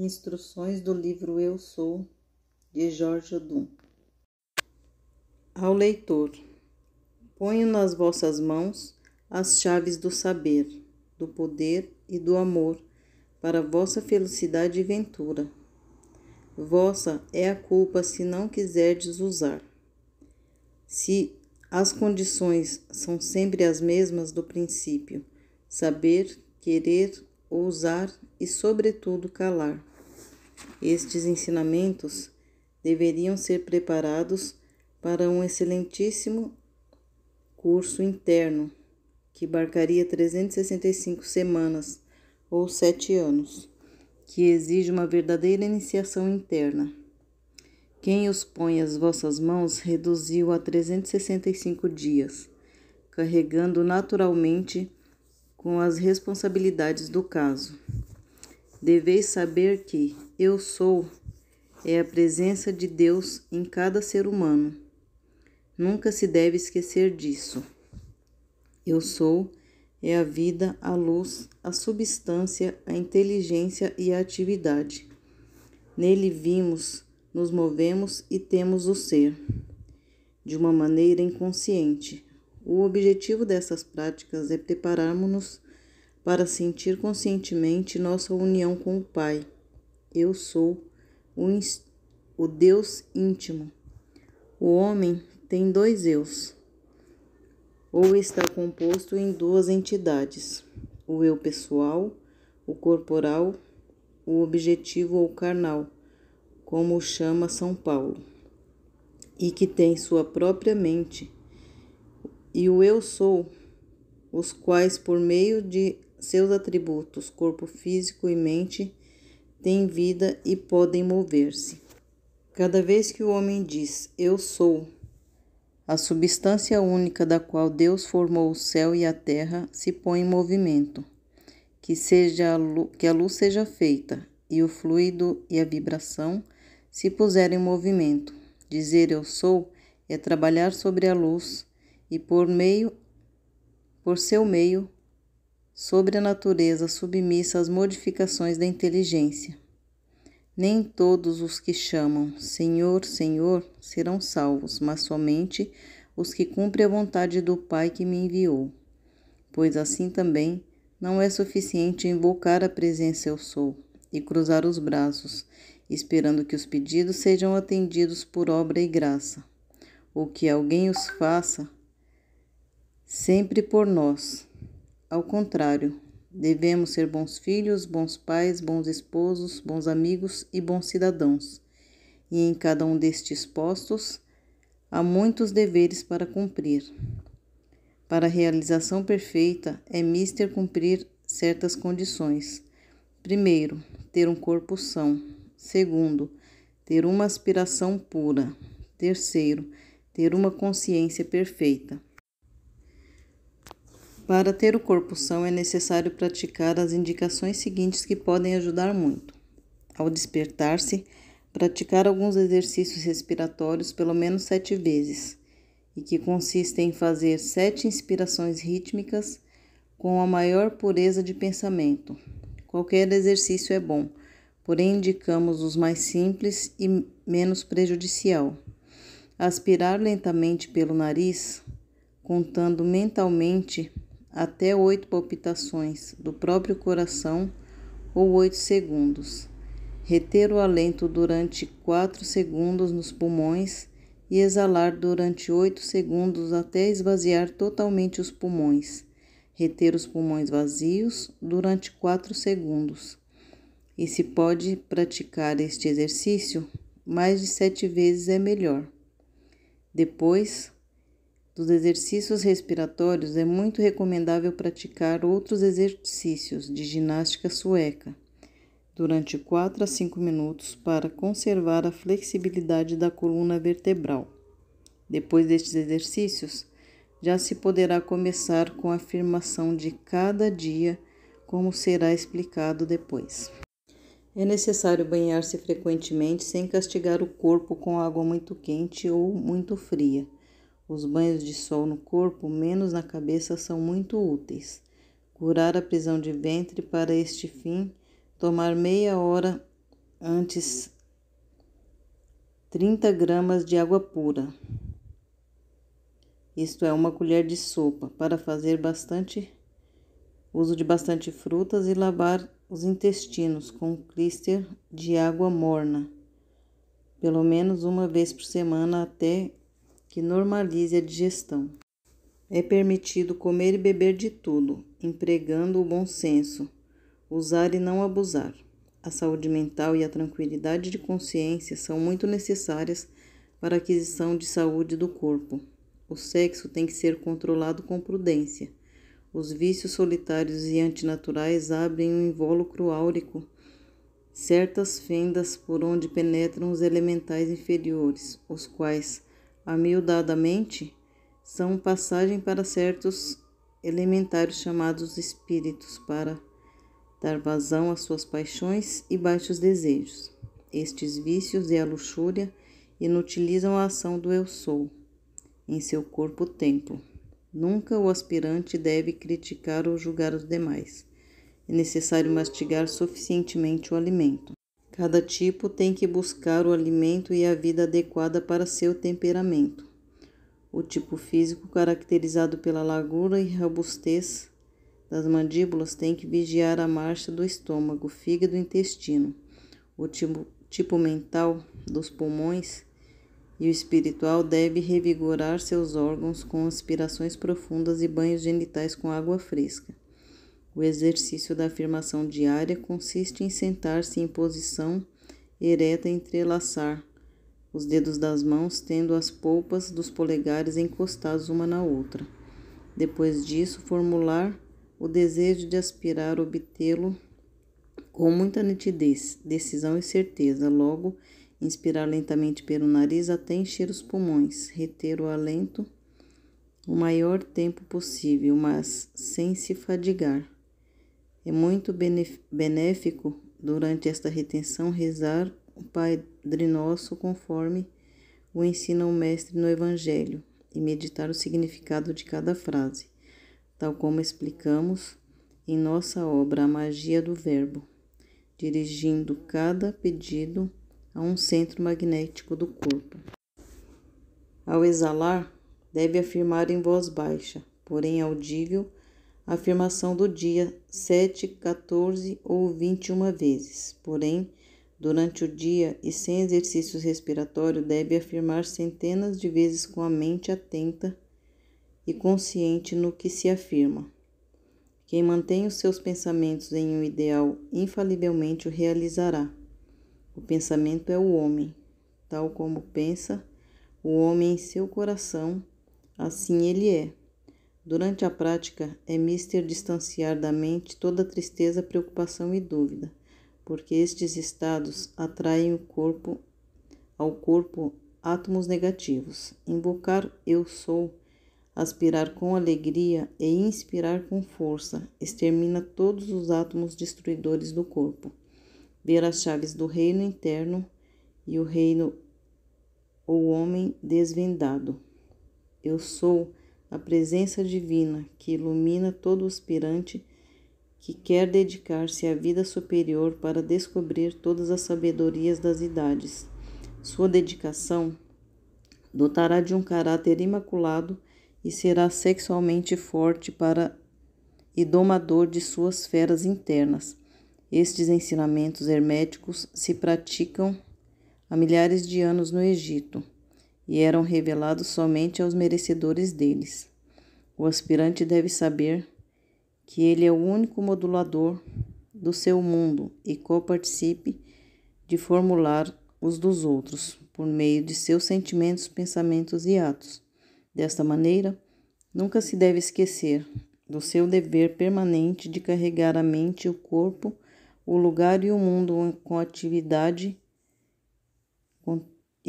Instruções do livro Eu Sou, de Jorge Odum. Ao leitor, ponho nas vossas mãos as chaves do saber, do poder e do amor, para vossa felicidade e ventura. Vossa é a culpa se não quiserdes usar. Se as condições são sempre as mesmas do princípio, saber, querer, ousar e, sobretudo, calar. Estes ensinamentos deveriam ser preparados para um excelentíssimo curso interno, que abarcaria 365 semanas ou sete anos, que exige uma verdadeira iniciação interna. Quem os põe às vossas mãos reduziu a 365 dias, carregando naturalmente com as responsabilidades do caso. Deveis saber que eu sou é a presença de Deus em cada ser humano. Nunca se deve esquecer disso. Eu sou é a vida, a luz, a substância, a inteligência e a atividade. Nele vimos, nos movemos e temos o ser, de uma maneira inconsciente, o objetivo dessas práticas é prepararmos-nos para sentir conscientemente nossa união com o Pai. Eu sou o, o Deus íntimo. O homem tem dois eus, ou está composto em duas entidades: o eu pessoal, o corporal, o objetivo ou carnal, como chama São Paulo, e que tem sua própria mente e o eu sou, os quais, por meio de seus atributos, corpo físico e mente, têm vida e podem mover-se. Cada vez que o homem diz eu sou, a substância única da qual Deus formou o céu e a terra se põe em movimento. Que, seja a luz, que a luz seja feita, e o fluido e a vibração se puserem em movimento. Dizer eu sou é trabalhar sobre a luz e por meio por seu meio sobre a natureza submissa às modificações da inteligência. Nem todos os que chamam Senhor, Senhor serão salvos, mas somente os que cumprem a vontade do Pai que me enviou. Pois assim também não é suficiente invocar a presença eu sou e cruzar os braços, esperando que os pedidos sejam atendidos por obra e graça, ou que alguém os faça sempre por nós. Ao contrário, devemos ser bons filhos, bons pais, bons esposos, bons amigos e bons cidadãos. E em cada um destes postos há muitos deveres para cumprir. Para a realização perfeita é mister cumprir certas condições. Primeiro, ter um corpo são. Segundo, ter uma aspiração pura. Terceiro, ter uma consciência perfeita. Para ter o corpo são é necessário praticar as indicações seguintes que podem ajudar muito. Ao despertar-se, praticar alguns exercícios respiratórios pelo menos sete vezes, e que consistem em fazer sete inspirações rítmicas com a maior pureza de pensamento. Qualquer exercício é bom, porém indicamos os mais simples e menos prejudicial. Aspirar lentamente pelo nariz, contando mentalmente até oito palpitações do próprio coração ou oito segundos. Reter o alento durante quatro segundos nos pulmões e exalar durante oito segundos até esvaziar totalmente os pulmões. Reter os pulmões vazios durante quatro segundos. E se pode praticar este exercício, mais de sete vezes é melhor. Depois, dos exercícios respiratórios, é muito recomendável praticar outros exercícios de ginástica sueca durante 4 a 5 minutos para conservar a flexibilidade da coluna vertebral. Depois destes exercícios, já se poderá começar com a afirmação de cada dia, como será explicado depois. É necessário banhar-se frequentemente sem castigar o corpo com água muito quente ou muito fria os banhos de sol no corpo, menos na cabeça, são muito úteis. Curar a prisão de ventre para este fim, tomar meia hora antes 30 gramas de água pura. Isto é uma colher de sopa para fazer bastante uso de bastante frutas e lavar os intestinos com um clister de água morna, pelo menos uma vez por semana até que normalize a digestão. É permitido comer e beber de tudo, empregando o bom senso, usar e não abusar. A saúde mental e a tranquilidade de consciência são muito necessárias para a aquisição de saúde do corpo. O sexo tem que ser controlado com prudência. Os vícios solitários e antinaturais abrem um invólucro áurico, certas fendas por onde penetram os elementais inferiores, os quais amiudadamente, são passagem para certos elementares chamados espíritos para dar vazão às suas paixões e baixos desejos. Estes vícios e a luxúria inutilizam a ação do eu sou em seu corpo templo. Nunca o aspirante deve criticar ou julgar os demais. É necessário mastigar suficientemente o alimento. Cada tipo tem que buscar o alimento e a vida adequada para seu temperamento. O tipo físico, caracterizado pela largura e robustez das mandíbulas, tem que vigiar a marcha do estômago, fígado e intestino. O tipo, tipo mental, dos pulmões e o espiritual, deve revigorar seus órgãos com aspirações profundas e banhos genitais com água fresca. O exercício da afirmação diária consiste em sentar-se em posição ereta e entrelaçar os dedos das mãos, tendo as polpas dos polegares encostados uma na outra. Depois disso, formular o desejo de aspirar obtê-lo com muita nitidez, decisão e certeza. Logo, inspirar lentamente pelo nariz até encher os pulmões, reter o alento o maior tempo possível, mas sem se fadigar. É muito benéfico durante esta retenção rezar o Padre Nosso conforme o ensina o Mestre no Evangelho e meditar o significado de cada frase, tal como explicamos em nossa obra A Magia do Verbo, dirigindo cada pedido a um centro magnético do corpo. Ao exalar, deve afirmar em voz baixa, porém audível, afirmação do dia 7, 14 ou 21 vezes. Porém, durante o dia e sem exercícios respiratório, deve afirmar centenas de vezes com a mente atenta e consciente no que se afirma. Quem mantém os seus pensamentos em um ideal, infalivelmente o realizará. O pensamento é o homem, tal como pensa o homem em seu coração, assim ele é. Durante a prática, é mister distanciar da mente toda tristeza, preocupação e dúvida, porque estes estados atraem o corpo ao corpo átomos negativos. Invocar eu sou, aspirar com alegria e inspirar com força, extermina todos os átomos destruidores do corpo. Ver as chaves do reino interno e o reino ou homem desvendado. Eu sou a presença divina que ilumina todo aspirante que quer dedicar-se à vida superior para descobrir todas as sabedorias das idades. Sua dedicação dotará de um caráter imaculado e será sexualmente forte para e domador de suas feras internas. Estes ensinamentos herméticos se praticam há milhares de anos no Egito e eram revelados somente aos merecedores deles. O aspirante deve saber que ele é o único modulador do seu mundo e co-participe de formular os dos outros por meio de seus sentimentos, pensamentos e atos. Desta maneira, nunca se deve esquecer do seu dever permanente de carregar a mente, o corpo, o lugar e o mundo com atividade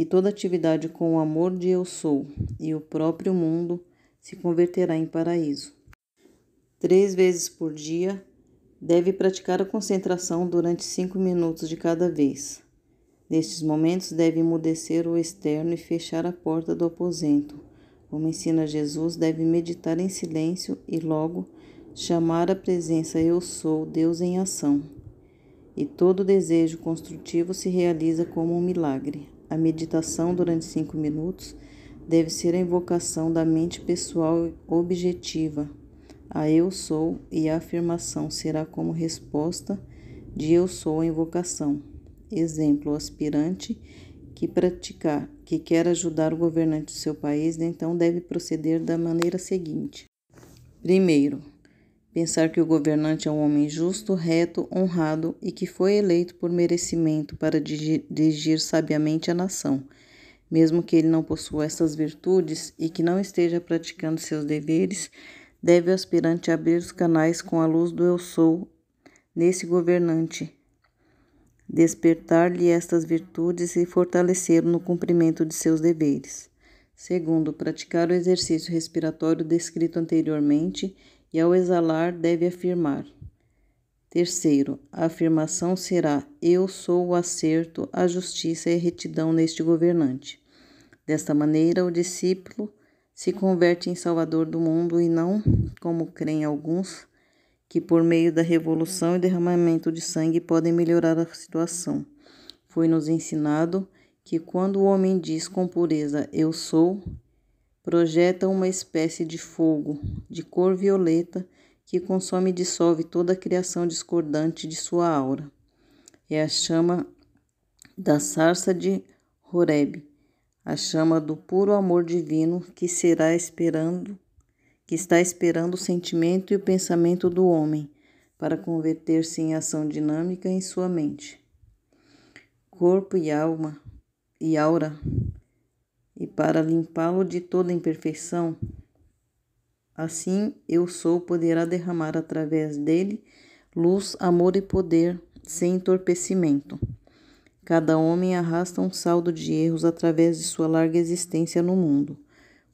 e toda atividade com o amor de eu sou, e o próprio mundo se converterá em paraíso. Três vezes por dia, deve praticar a concentração durante cinco minutos de cada vez. Nestes momentos, deve emudecer o externo e fechar a porta do aposento. Como ensina Jesus, deve meditar em silêncio e logo chamar a presença Eu Sou, Deus em ação. E todo desejo construtivo se realiza como um milagre. A meditação durante cinco minutos deve ser a invocação da mente pessoal objetiva. A eu sou e a afirmação será como resposta de eu sou a invocação. Exemplo: o aspirante que praticar, que quer ajudar o governante do seu país, então deve proceder da maneira seguinte: primeiro, Pensar que o governante é um homem justo, reto, honrado e que foi eleito por merecimento para dirigir sabiamente a nação, mesmo que ele não possua essas virtudes e que não esteja praticando seus deveres, deve o aspirante abrir os canais com a luz do eu sou nesse governante, despertar-lhe estas virtudes e fortalecê-lo no cumprimento de seus deveres. Segundo, praticar o exercício respiratório descrito anteriormente e ao exalar deve afirmar. Terceiro, a afirmação será: Eu sou o acerto, a justiça e a retidão neste governante. Desta maneira, o discípulo se converte em salvador do mundo e não, como creem alguns, que por meio da revolução e derramamento de sangue podem melhorar a situação. Foi-nos ensinado que quando o homem diz com pureza: Eu sou, Projeta uma espécie de fogo de cor violeta que consome e dissolve toda a criação discordante de sua aura. É a chama da sarça de Horeb, a chama do puro amor divino que será esperando, que está esperando o sentimento e o pensamento do homem para converter-se em ação dinâmica em sua mente. Corpo e alma e aura e para limpá-lo de toda imperfeição. Assim, eu sou poderá derramar através dele luz, amor e poder sem entorpecimento. Cada homem arrasta um saldo de erros através de sua larga existência no mundo.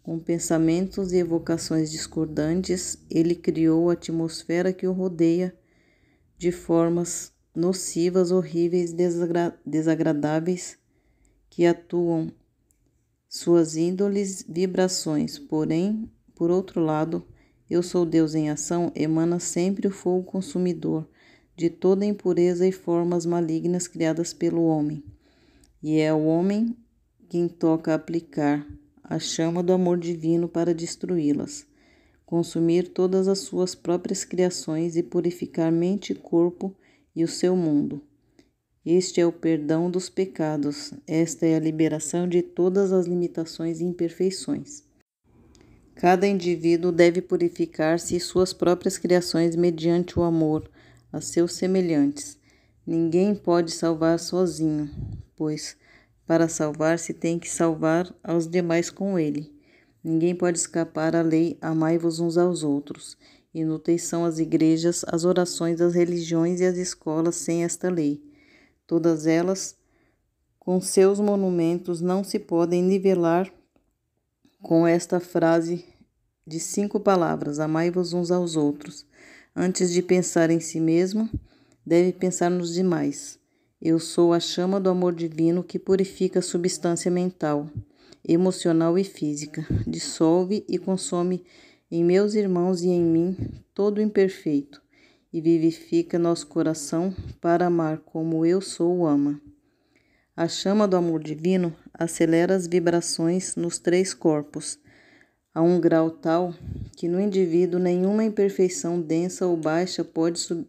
Com pensamentos e evocações discordantes, ele criou a atmosfera que o rodeia de formas nocivas, horríveis, desagra desagradáveis que atuam suas índoles vibrações, porém, por outro lado, eu sou Deus em ação, emana sempre o fogo consumidor de toda impureza e formas malignas criadas pelo homem. E é o homem quem toca aplicar a chama do amor divino para destruí-las, consumir todas as suas próprias criações e purificar mente e corpo e o seu mundo. Este é o perdão dos pecados, esta é a liberação de todas as limitações e imperfeições. Cada indivíduo deve purificar-se suas próprias criações mediante o amor a seus semelhantes. Ninguém pode salvar sozinho, pois para salvar-se tem que salvar aos demais com ele. Ninguém pode escapar à lei amai-vos uns aos outros. Inúteis são as igrejas, as orações, as religiões e as escolas sem esta lei. Todas elas, com seus monumentos, não se podem nivelar com esta frase de cinco palavras: amai-vos uns aos outros. Antes de pensar em si mesmo, deve pensar nos demais. Eu sou a chama do amor divino que purifica a substância mental, emocional e física, dissolve e consome em meus irmãos e em mim todo o imperfeito e vivifica nosso coração para amar como eu sou o ama. A chama do amor divino acelera as vibrações nos três corpos, a um grau tal que no indivíduo nenhuma imperfeição densa ou baixa pode sub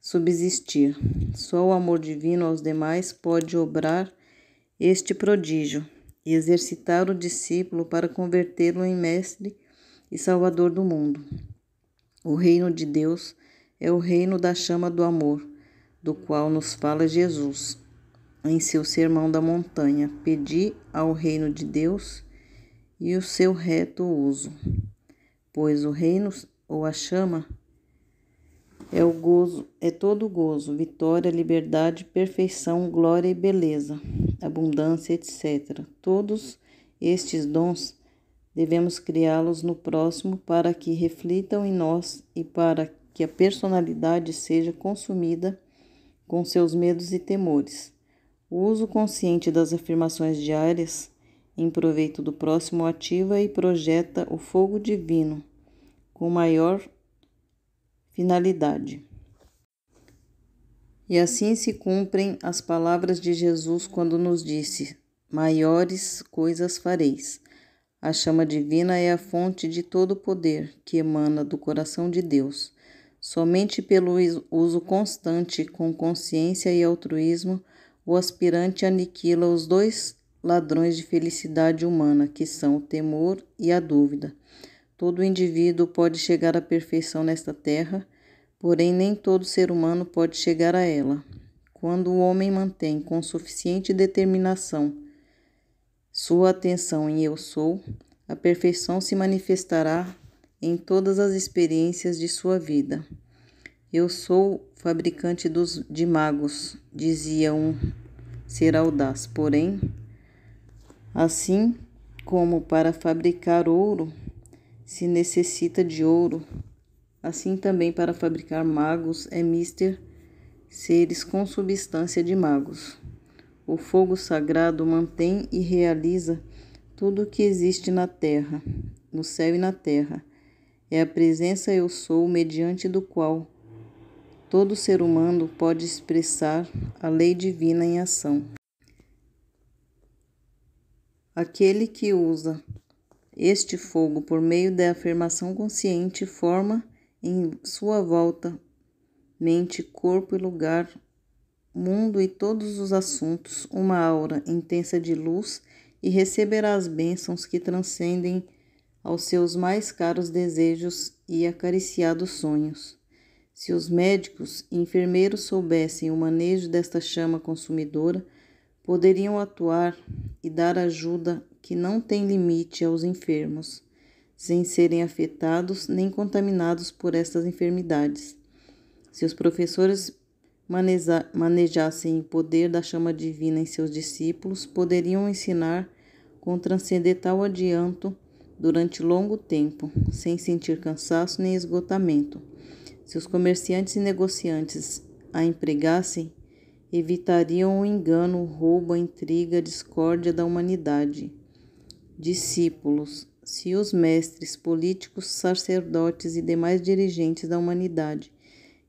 subsistir. Só o amor divino aos demais pode obrar este prodígio e exercitar o discípulo para convertê-lo em mestre e salvador do mundo. O reino de Deus é o reino da chama do amor, do qual nos fala Jesus em seu sermão da montanha. Pedi ao reino de Deus e o seu reto uso, pois o reino ou a chama é o gozo, é todo gozo, vitória, liberdade, perfeição, glória e beleza, abundância, etc. Todos estes dons devemos criá-los no próximo para que reflitam em nós e para que a personalidade seja consumida com seus medos e temores. O uso consciente das afirmações diárias em proveito do próximo ativa e projeta o fogo divino com maior finalidade. E assim se cumprem as palavras de Jesus quando nos disse: Maiores coisas fareis. A chama divina é a fonte de todo o poder que emana do coração de Deus. Somente pelo uso constante, com consciência e altruísmo, o aspirante aniquila os dois ladrões de felicidade humana, que são o temor e a dúvida. Todo indivíduo pode chegar à perfeição nesta terra, porém nem todo ser humano pode chegar a ela. Quando o homem mantém com suficiente determinação sua atenção em eu sou, a perfeição se manifestará em todas as experiências de sua vida. Eu sou fabricante dos, de magos, dizia um ser audaz, porém, assim como para fabricar ouro se necessita de ouro, assim também para fabricar magos é mister seres com substância de magos. O fogo sagrado mantém e realiza tudo o que existe na terra, no céu e na terra é a presença eu sou mediante do qual todo ser humano pode expressar a lei divina em ação. Aquele que usa este fogo por meio da afirmação consciente forma em sua volta mente, corpo e lugar, mundo e todos os assuntos uma aura intensa de luz e receberá as bênçãos que transcendem aos seus mais caros desejos e acariciados sonhos. Se os médicos e enfermeiros soubessem o manejo desta chama consumidora, poderiam atuar e dar ajuda que não tem limite aos enfermos, sem serem afetados nem contaminados por estas enfermidades. Se os professores manejassem o poder da chama divina em seus discípulos, poderiam ensinar com transcendental adianto durante longo tempo, sem sentir cansaço nem esgotamento. Se os comerciantes e negociantes a empregassem, evitariam o engano, o roubo, a intriga, a discórdia da humanidade. Discípulos, se os mestres, políticos, sacerdotes e demais dirigentes da humanidade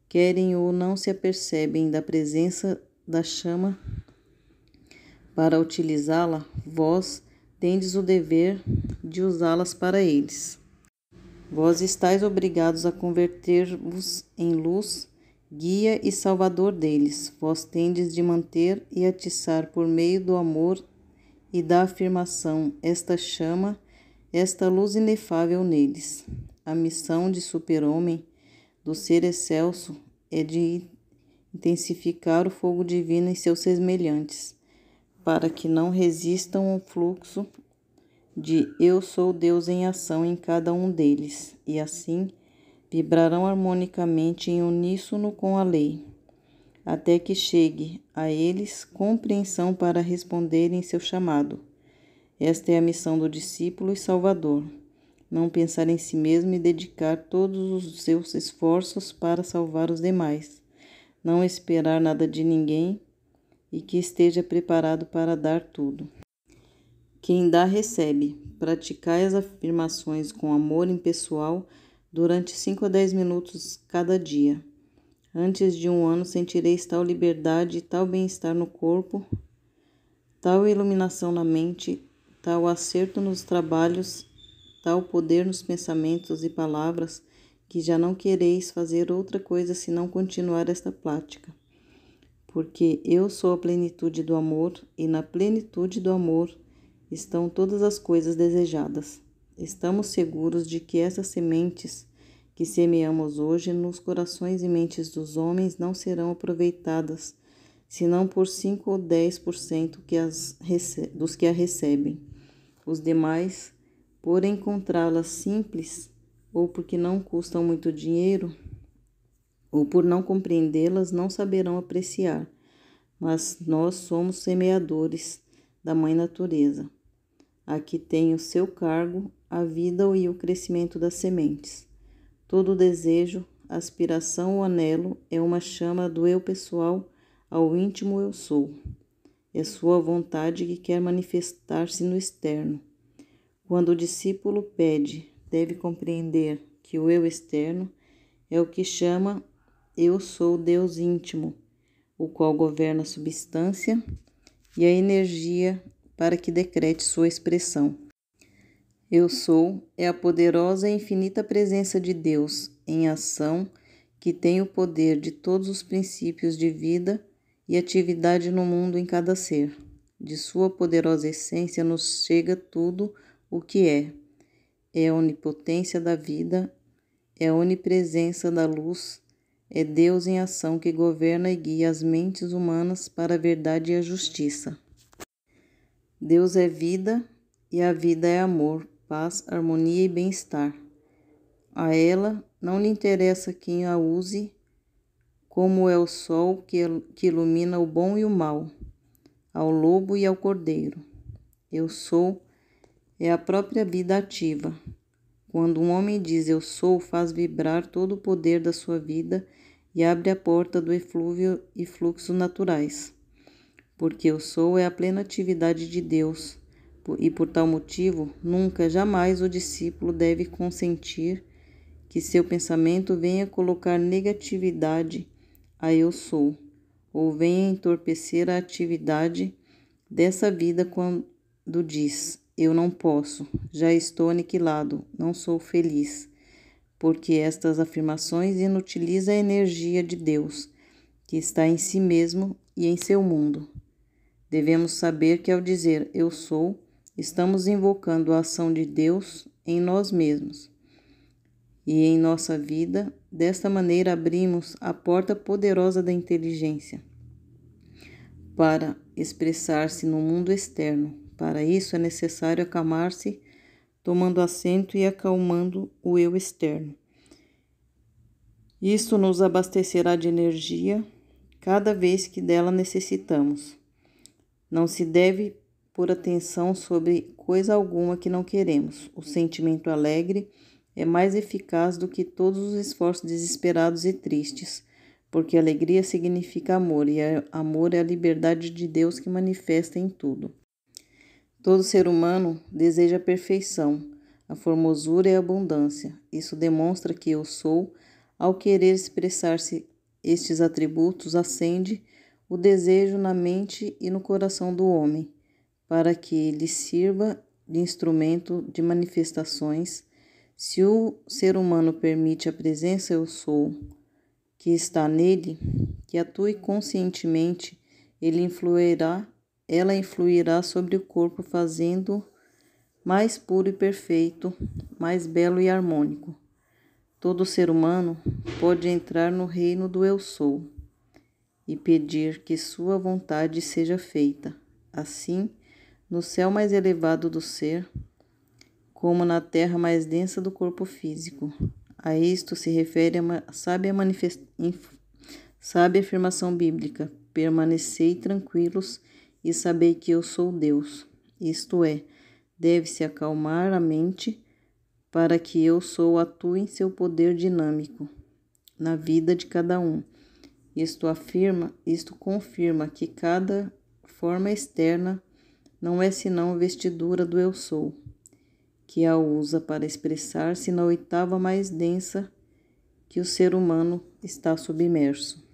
querem ou não se apercebem da presença da chama para utilizá-la, vós, tendes o dever de usá-las para eles. Vós estáis obrigados a converter-vos em luz, guia e salvador deles. Vós tendes de manter e atiçar por meio do amor e da afirmação esta chama, esta luz inefável neles. A missão de super-homem, do ser excelso, é de intensificar o fogo divino em seus semelhantes para que não resistam ao fluxo de Eu sou Deus em ação em cada um deles, e assim vibrarão harmonicamente em uníssono com a lei, até que chegue a eles compreensão para responderem seu chamado. Esta é a missão do discípulo e salvador: não pensar em si mesmo e dedicar todos os seus esforços para salvar os demais, não esperar nada de ninguém e que esteja preparado para dar tudo. Quem dá, recebe. Praticai as afirmações com amor impessoal durante 5 a 10 minutos cada dia. Antes de um ano sentireis tal liberdade, tal bem-estar no corpo, tal iluminação na mente, tal acerto nos trabalhos, tal poder nos pensamentos e palavras, que já não quereis fazer outra coisa senão continuar esta plática porque eu sou a plenitude do amor e na plenitude do amor estão todas as coisas desejadas. Estamos seguros de que essas sementes que semeamos hoje nos corações e mentes dos homens não serão aproveitadas, senão por 5 ou 10% que as dos que a recebem. Os demais, por encontrá-las simples ou porque não custam muito dinheiro, ou por não compreendê-las, não saberão apreciar, mas nós somos semeadores da Mãe Natureza. Aqui tem o seu cargo a vida e o crescimento das sementes. Todo desejo, aspiração ou anelo é uma chama do eu pessoal ao íntimo eu sou. É sua vontade que quer manifestar-se no externo. Quando o discípulo pede, deve compreender que o eu externo é o que chama eu sou o Deus íntimo, o qual governa a substância e a energia para que decrete sua expressão. Eu sou é a poderosa e infinita presença de Deus em ação que tem o poder de todos os princípios de vida e atividade no mundo em cada ser. De sua poderosa essência nos chega tudo o que é. É a onipotência da vida, é a onipresença da luz, é Deus em ação que governa e guia as mentes humanas para a verdade e a justiça. Deus é vida e a vida é amor, paz, harmonia e bem-estar. A ela não lhe interessa quem a use, como é o sol que ilumina o bom e o mal, ao lobo e ao cordeiro. Eu sou é a própria vida ativa. Quando um homem diz eu sou, faz vibrar todo o poder da sua vida e abre a porta do eflúvio e fluxo naturais. Porque o Sou é a plena atividade de Deus, e por tal motivo, nunca, jamais o discípulo deve consentir que seu pensamento venha colocar negatividade a Eu Sou, ou venha entorpecer a atividade dessa vida quando diz: Eu não posso, já estou aniquilado, não sou feliz porque estas afirmações inutilizam a energia de Deus, que está em si mesmo e em seu mundo. Devemos saber que ao dizer eu sou, estamos invocando a ação de Deus em nós mesmos. E em nossa vida, desta maneira abrimos a porta poderosa da inteligência para expressar-se no mundo externo. Para isso é necessário acalmar-se tomando assento e acalmando o eu externo. Isto nos abastecerá de energia cada vez que dela necessitamos. Não se deve pôr atenção sobre coisa alguma que não queremos. O sentimento alegre é mais eficaz do que todos os esforços desesperados e tristes, porque alegria significa amor e amor é a liberdade de Deus que manifesta em tudo. Todo ser humano deseja a perfeição, a formosura e a abundância. Isso demonstra que eu sou, ao querer expressar-se estes atributos, acende o desejo na mente e no coração do homem, para que lhe sirva de instrumento de manifestações. Se o ser humano permite a presença eu sou que está nele, que atue conscientemente, ele influirá ela influirá sobre o corpo, fazendo mais puro e perfeito, mais belo e harmônico. Todo ser humano pode entrar no reino do Eu Sou e pedir que sua vontade seja feita. Assim, no céu mais elevado do ser, como na terra mais densa do corpo físico. A isto se refere a sábia, manifest... sábia afirmação bíblica: permanecei tranquilos e saber que eu sou Deus, isto é, deve-se acalmar a mente para que eu sou atue em seu poder dinâmico na vida de cada um. Isto afirma, isto confirma que cada forma externa não é senão vestidura do eu sou, que a usa para expressar-se na oitava mais densa que o ser humano está submerso.